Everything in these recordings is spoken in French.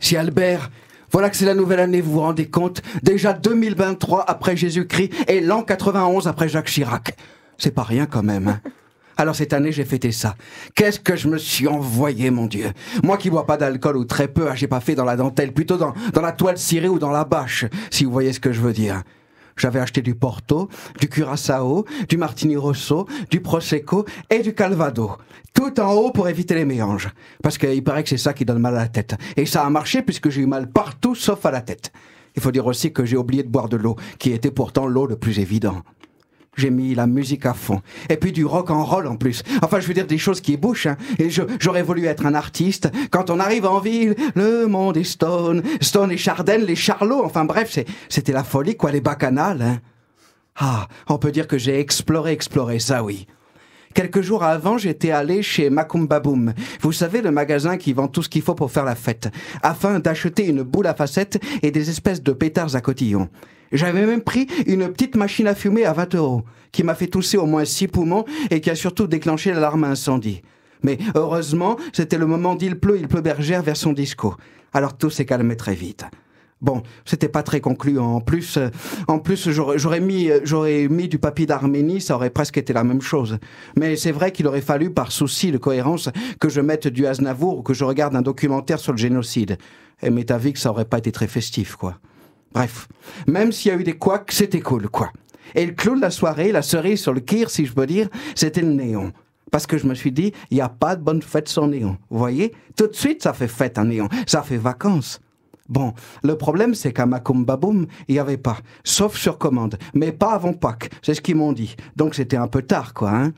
Si Albert. Voilà que c'est la nouvelle année, vous vous rendez compte Déjà 2023 après Jésus-Christ et l'an 91 après Jacques Chirac. C'est pas rien quand même. Hein. Alors cette année, j'ai fêté ça. Qu'est-ce que je me suis envoyé, mon Dieu Moi qui bois pas d'alcool ou très peu, hein, j'ai pas fait dans la dentelle, plutôt dans, dans la toile cirée ou dans la bâche, si vous voyez ce que je veux dire. J'avais acheté du Porto, du Curaçao, du Martini Rosso, du Prosecco et du Calvado. Tout en haut pour éviter les mélanges. Parce qu'il paraît que c'est ça qui donne mal à la tête. Et ça a marché puisque j'ai eu mal partout sauf à la tête. Il faut dire aussi que j'ai oublié de boire de l'eau, qui était pourtant l'eau le plus évident j'ai mis la musique à fond. Et puis du rock en roll en plus. Enfin, je veux dire des choses qui ébouchent. Hein. Et j'aurais voulu être un artiste. Quand on arrive en ville, le monde est Stone, Stone et Chardenne, les Charlots. Enfin bref, c'était la folie quoi, les bacchanales. Hein. Ah, on peut dire que j'ai exploré, exploré, ça oui. Quelques jours avant, j'étais allé chez Macumbaboum. Vous savez, le magasin qui vend tout ce qu'il faut pour faire la fête. Afin d'acheter une boule à facettes et des espèces de pétards à cotillons. J'avais même pris une petite machine à fumer à 20 euros, qui m'a fait tousser au moins six poumons et qui a surtout déclenché l'alarme incendie. Mais heureusement, c'était le moment d'Il pleut, il pleut bergère vers son disco. Alors tout s'est calmé très vite. Bon, c'était pas très concluant. En plus, euh, en plus, j'aurais mis, euh, j'aurais mis du papier d'Arménie, ça aurait presque été la même chose. Mais c'est vrai qu'il aurait fallu, par souci de cohérence, que je mette du hasnavour ou que je regarde un documentaire sur le génocide. Et m'est avis que ça aurait pas été très festif, quoi. Bref, même s'il y a eu des couacs, c'était cool, quoi. Et le clou de la soirée, la cerise sur le kir, si je peux dire, c'était le néon. Parce que je me suis dit, il n'y a pas de bonne fête sans néon. Vous voyez Tout de suite, ça fait fête un néon. Ça fait vacances. Bon, le problème, c'est qu'à Macumbaboum, il n'y avait pas. Sauf sur commande. Mais pas avant Pâques. C'est ce qu'ils m'ont dit. Donc c'était un peu tard, quoi, hein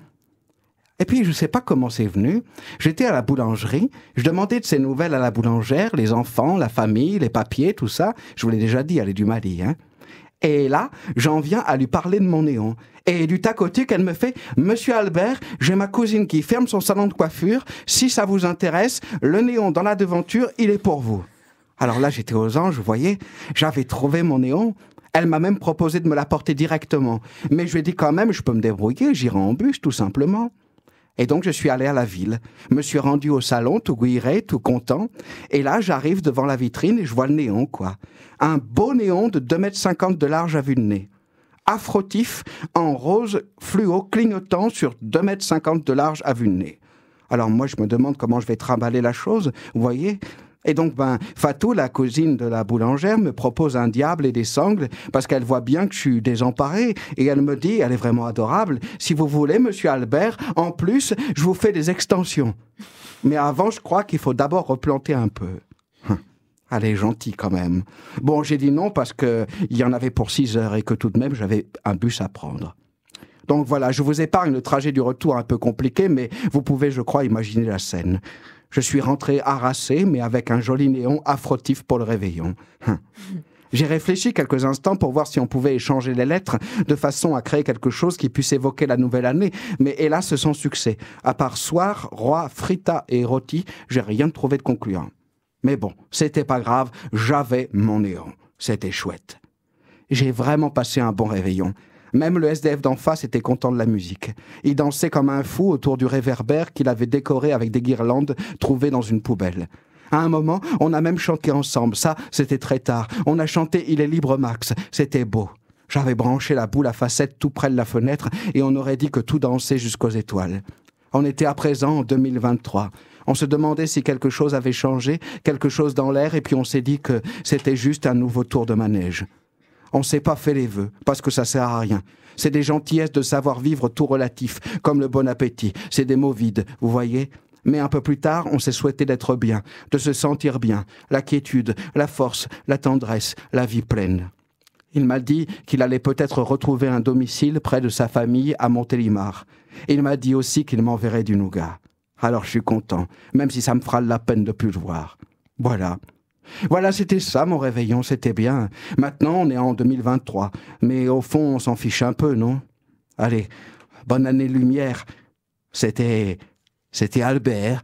puis, je ne sais pas comment c'est venu, j'étais à la boulangerie, je demandais de ses nouvelles à la boulangère, les enfants, la famille, les papiers, tout ça. Je vous l'ai déjà dit, elle est du Mali. Hein. Et là, j'en viens à lui parler de mon néon. Et du tac au elle me fait Monsieur Albert, j'ai ma cousine qui ferme son salon de coiffure. Si ça vous intéresse, le néon dans la devanture, il est pour vous. Alors là, j'étais aux anges, vous voyez, j'avais trouvé mon néon. Elle m'a même proposé de me l'apporter directement. Mais je lui ai dit quand même, je peux me débrouiller, j'irai en bus, tout simplement. Et donc, je suis allé à la ville, me suis rendu au salon, tout guiré, tout content. Et là, j'arrive devant la vitrine et je vois le néon, quoi. Un beau néon de 2,50 m de large à vue de nez. Affrotif, en rose fluo clignotant sur 2,50 m de large à vue de nez. Alors moi, je me demande comment je vais trimballer la chose, vous voyez et donc, ben, Fatou, la cousine de la boulangère, me propose un diable et des sangles parce qu'elle voit bien que je suis désemparé. Et elle me dit, elle est vraiment adorable, si vous voulez, monsieur Albert, en plus, je vous fais des extensions. Mais avant, je crois qu'il faut d'abord replanter un peu. Hein. Elle est gentille quand même. Bon, j'ai dit non parce qu'il y en avait pour six heures et que tout de même, j'avais un bus à prendre. Donc voilà, je vous épargne le trajet du retour un peu compliqué, mais vous pouvez, je crois, imaginer la scène. Je suis rentré harassé, mais avec un joli néon affrotif pour le réveillon. Hein. J'ai réfléchi quelques instants pour voir si on pouvait échanger les lettres de façon à créer quelque chose qui puisse évoquer la nouvelle année, mais hélas, sans succès. À part soir, roi, frita et rôti, j'ai rien trouvé de concluant. Mais bon, c'était pas grave, j'avais mon néon. C'était chouette. J'ai vraiment passé un bon réveillon, même le SDF d'en face était content de la musique. Il dansait comme un fou autour du réverbère qu'il avait décoré avec des guirlandes trouvées dans une poubelle. À un moment, on a même chanté ensemble. Ça, c'était très tard. On a chanté Il est libre Max. C'était beau. J'avais branché la boule à facettes tout près de la fenêtre et on aurait dit que tout dansait jusqu'aux étoiles. On était à présent en 2023. On se demandait si quelque chose avait changé, quelque chose dans l'air, et puis on s'est dit que c'était juste un nouveau tour de manège. On s'est pas fait les vœux, parce que ça sert à rien. C'est des gentillesses de savoir vivre tout relatif, comme le bon appétit. C'est des mots vides, vous voyez mais un peu plus tard, on s'est souhaité d'être bien, de se sentir bien, la quiétude, la force, la tendresse, la vie pleine. Il m'a dit qu'il allait peut-être retrouver un domicile près de sa famille à Montélimar. Il m'a dit aussi qu'il m'enverrait du nougat. Alors je suis content, même si ça me fera la peine de plus le voir. Voilà, voilà, c'était ça mon réveillon, c'était bien. Maintenant, on est en 2023. Mais au fond, on s'en fiche un peu, non Allez, bonne année lumière. C'était. C'était Albert,